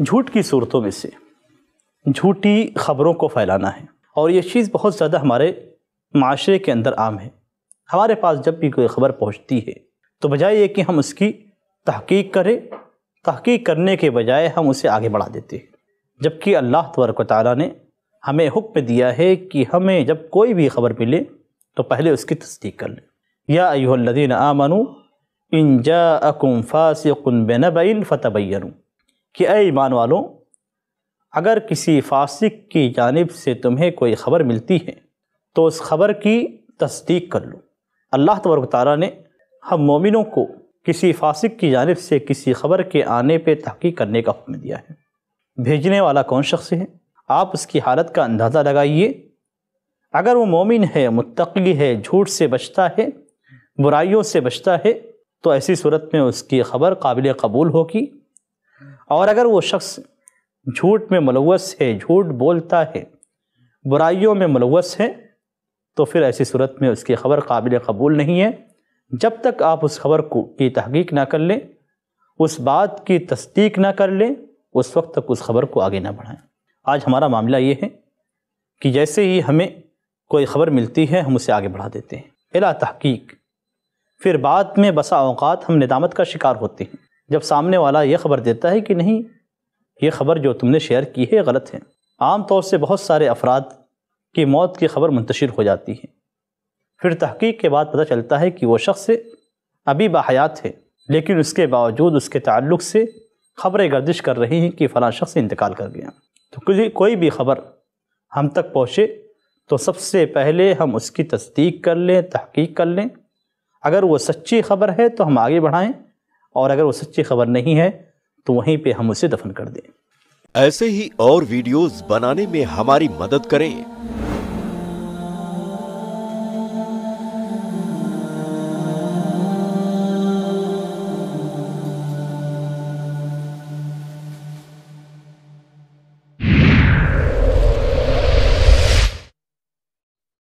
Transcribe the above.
झूठ की सूरतों में से झूठी खबरों को फैलाना है और ये चीज़ बहुत ज़्यादा हमारे माशरे के अंदर आम है हमारे पास जब भी कोई ख़बर पहुंचती है तो बजाय ये कि हम उसकी तहकीक करें तहकीक करने के बजाय हम उसे आगे बढ़ा देते हैं जबकि अल्लाह तबरक तारा ने हमें हुक्म दिया है कि हमें जब कोई भी खबर मिले तो पहले उसकी तस्दीक कर लें या अयोल्लिन आमनु इंजा अकुम फ़ासिकुन बेनबैन फ़तबैन कि अ ईमान वालों अगर किसी फासिक की जानब से तुम्हें कोई ख़बर मिलती है तो उस ख़बर की तस्दीक कर लो अल्लाह तबरक तारा ने हम मोमिनों को किसी फासिक की जानब से किसी ख़बर के आने पर तहक़ी करने का हुक्म दिया है भेजने वाला कौन शख्स है आप उसकी हालत का अंदाज़ा लगाइए अगर वो मोमिन है मुतकी है झूठ से बचता है बुराइयों से बचता है तो ऐसी सूरत में उसकी ख़बर काबिल कबूल होगी और अगर वो शख्स झूठ में मलवस है झूठ बोलता है बुराइयों में मलवस है तो फिर ऐसी सूरत में उसकी खबर काबिल कबूल नहीं है जब तक आप उस खबर को की तहकीक ना कर लें उस बात की तस्दीक ना कर लें उस वक्त तक उस खबर को आगे ना बढ़ाएं आज हमारा मामला ये है कि जैसे ही हमें कोई ख़बर मिलती है हम उसे आगे बढ़ा देते हैं अला तहकीक फिर बाद में बसा अवकात हम निदामत का शिकार होते हैं जब सामने वाला ये खबर देता है कि नहीं ये खबर जो तुमने शेयर की है गलत है आम तौर से बहुत सारे अफराद की मौत की खबर मुंतशिर हो जाती है फिर तहकीक के बाद पता चलता है कि वो शख्स अभी बाहयात है लेकिन उसके बावजूद उसके ताल्लुक से खबरें गर्दिश कर रही हैं कि फ़लाँ शख्स इंतकाल कर गया तो कोई भी खबर हम तक पहुँचे तो सबसे पहले हम उसकी तस्दीक कर लें तहकीक कर लें अगर वो सच्ची खबर है तो हम आगे बढ़ाएं और अगर वो सच्ची खबर नहीं है तो वहीं पे हम उसे दफन कर दें ऐसे ही और वीडियोस बनाने में हमारी मदद करें